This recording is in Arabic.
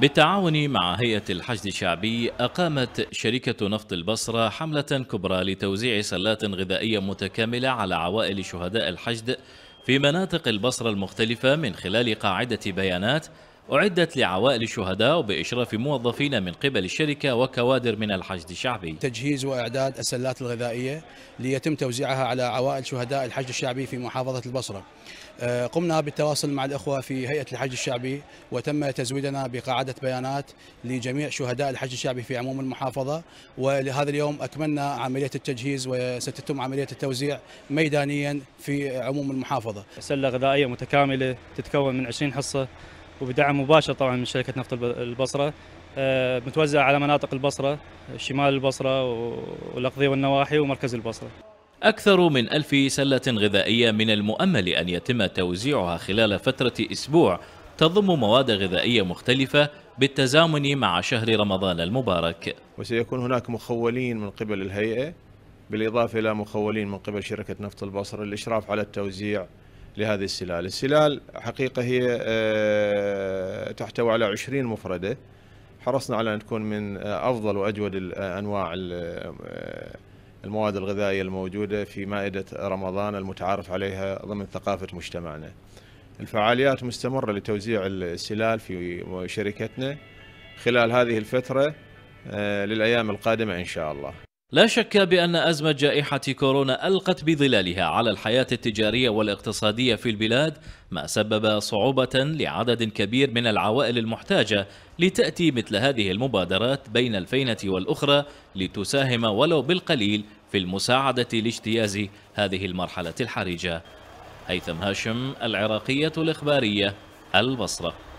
بالتعاون مع هيئة الحشد الشعبي أقامت شركة نفط البصرة حملة كبرى لتوزيع سلات غذائية متكاملة على عوائل شهداء الحشد في مناطق البصرة المختلفة من خلال قاعدة بيانات أعدت لعوائل الشهداء بإشراف موظفين من قبل الشركة وكوادر من الحشد الشعبي تجهيز وإعداد السلات الغذائية ليتم توزيعها على عوائل شهداء الحشد الشعبي في محافظة البصرة آه، قمنا بالتواصل مع الأخوة في هيئة الحج الشعبي وتم تزويدنا بقاعدة بيانات لجميع شهداء الحج الشعبي في عموم المحافظة ولهذا اليوم أكملنا عملية التجهيز وستتم عملية التوزيع ميدانيا في عموم المحافظة سلة غذائية متكاملة تتكون من 20 حصة وبدعم مباشر طبعا من شركه نفط البصره آه، متوزعه على مناطق البصره شمال البصره والاقضيه والنواحي ومركز البصره. أكثر من ألف سلة غذائية من المؤمل أن يتم توزيعها خلال فترة أسبوع تضم مواد غذائية مختلفة بالتزامن مع شهر رمضان المبارك وسيكون هناك مخولين من قبل الهيئة بالإضافة إلى مخولين من قبل شركة نفط البصرة للإشراف على التوزيع لهذه السلال السلال حقيقة هي آه، تحتوي على 20 مفردة حرصنا على أن تكون من آه، أفضل وأجود آه، أنواع المواد الغذائية الموجودة في مائدة رمضان المتعارف عليها ضمن ثقافة مجتمعنا الفعاليات مستمرة لتوزيع السلال في شركتنا خلال هذه الفترة للأيام القادمة إن شاء الله لا شك بأن أزمة جائحة كورونا ألقت بظلالها على الحياة التجارية والاقتصادية في البلاد ما سبب صعوبة لعدد كبير من العوائل المحتاجة لتأتي مثل هذه المبادرات بين الفينة والأخرى لتساهم ولو بالقليل في المساعدة لاجتياز هذه المرحلة الحرجة هيثم هاشم العراقية الإخبارية البصرة